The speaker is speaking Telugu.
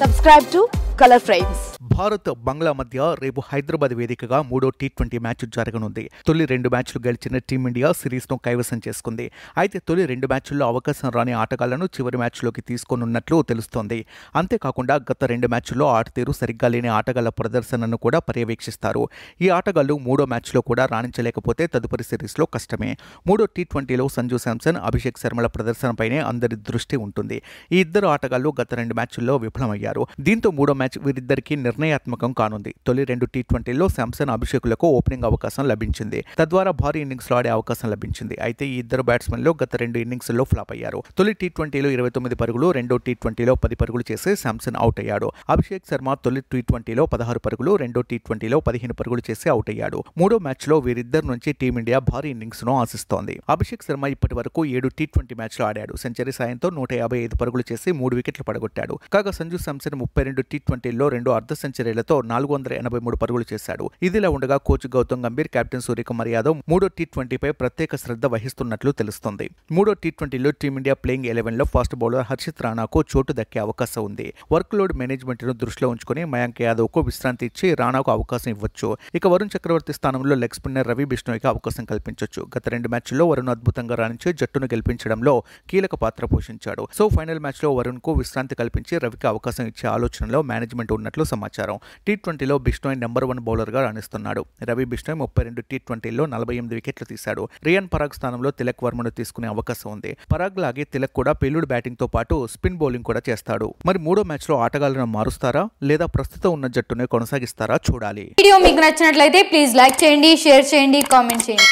Subscribe to colour frames Bharat Bangla మధ్య రేపు హైదరాబాద్ వేదికగా మూడో టీ ట్వంటీ మ్యాచ్ జరగనుంది తొలి రెండు మ్యాచ్లు గెలిచిన టీమిండియా సిరీస్ను కైవసం చేసుకుంది అయితే తొలి రెండు మ్యాచ్ల్లో అవకాశం రాని ఆటగాళ్లను చివరి మ్యాచ్లోకి తీసుకోనున్నట్లు తెలుస్తోంది అంతేకాకుండా గత రెండు మ్యాచ్ల్లో ఆటతీరు సరిగ్గా లేని ఆటగాళ్ల ప్రదర్శనను కూడా పర్యవేక్షిస్తారు ఈ ఆటగాళ్లు మూడో మ్యాచ్లో కూడా రాణించలేకపోతే తదుపరి సిరీస్లో కష్టమే మూడో టీ ట్వంటీలో సంజు శాంసన్ అభిషేక్ శర్మల ప్రదర్శనపైనే అందరి దృష్టి ఉంటుంది ఈ ఇద్దరు ఆటగాళ్లు గత రెండు మ్యాచ్ల్లో విఫలమయ్యారు దీంతో మూడో మ్యాచ్ మ్యాచ్ వీరిద్దరికీ నిర్ణయాత్మకం కానుంది తొలి రెండు టీ ట్వంటీల్లో శాంసన్ అభిషేకులకు ఓపెనింగ్ అవకాశం లభించింది తద్వారా భారీ ఇన్నింగ్స్లో ఆడే అవకాశం లభించింది అయితే ఈ ఇద్దరు బ్యాట్స్మెన్లు గత రెండు ఇన్నింగ్స్ లో ఫ్లాప్ అయ్యారు తొలి టీ ట్వంటీలో ఇరవై తొమ్మిది పరుగులు రెండో టీ ట్వంటీలో పది పరుగులు చేసి శాంసన్ అవుట్ అయ్యాడు అభిషేక్ శర్మ తొలి టీ ట్వంటీలో పదహారు పరుగులు రెండో టీ ట్వంటీలో పదిహేను పరుగులు చేసి అవుట్ అయ్యాడు మూడో మ్యాచ్లో వీరిద్దరు నుంచి టీమిండియా భారీ ఇన్నింగ్స్ను ఆశిస్తోంది అభిషేక్ శర్మ ఇప్పటి వరకు ఏడు టీ ట్వంటీ మ్యాచ్లో ఆడాడు సెంచరీ సాయంతో నూట యాభై ఐదు పరుగులు చేసి మూడు వికెట్లు పడగొట్టాడు కాగా సంజు శాంసన్ ముప్పై రెండు టీ ట్వంటీ ట్వంటీలో రెండు అర్ధ సెంచరీలతో నాలుగు వందల ఎనభై మూడు పరుగులు చేశాడు ఇదిలా ఉండగా కోచ్ గౌతమ్ గంభీర్ కెప్టెన్ సూర్యకుమార్ యాదవ్ మూడో టీ ట్వంటీపై ప్రత్యేక శ్రద్ధ వహిస్తున్నట్లు తెలుస్తుంది మూడో టీ ట్వంటీలో టీమిండియా ప్లేయింగ్ ఎలెవెన్ లో ఫాస్ట్ బౌలర్ హర్షిత్ రాణాకు చోటు దక్కే అవకాశం ఉంది వర్క్ లోడ్ మేనేజ్మెంట్ను దృష్టిలో ఉంచుకుని మయాంక్ యాదవ్ కు విశ్రాంతి ఇచ్చి రాణాకు అవకాశం ఇవ్వచ్చు ఇక వరుణ్ చక్రవర్తి స్థానంలో లెగ్ స్పిన్నర్ రవి బిష్ణోయ్కి అవకాశం కల్పించవచ్చు గత రెండు మ్యాచ్ల్లో వరుణ్ అద్భుతంగా రాణించి జట్టును గెలిపించడంలో కీలక పాత్ర పోషించాడు సో ఫైనల్ మ్యాచ్లో వరుణ్కు విశ్రాంతి కల్పించి రవికి అవకాశం ఇచ్చే ఆలోచనలో మేనేజ్ మేనేజ్మెంట్ ఉన్నట్లు సమాచారం టీ ట్వంటీలో బిష్ణోయ్ నెంబర్ వన్ బౌలర్గా రాణిస్తున్నాడు రవి బిష్ణోయ్ ముప్పై రెండు టీ ట్వంటీలో నలభై ఎనిమిది వికెట్లు తీశాడు రియాన్ పరాగ్ స్థానంలో తిలక్ వర్మను తీసుకునే అవకాశం ఉంది పరాగ్ లాగే తిలక్ కూడా బ్యాటింగ్ తో పాటు స్పిన్ బౌలింగ్ కూడా చేస్తాడు మరి మూడో మ్యాచ్లో ఆటగాళ్లను మారుస్తారా లేదా ప్రస్తుతం ఉన్న జట్టునే కొనసాగిస్తారా చూడాలి వీడియో మీకు నచ్చినట్లయితే ప్లీజ్ లైక్ చేయండి షేర్ చేయండి కామెంట్ చేయండి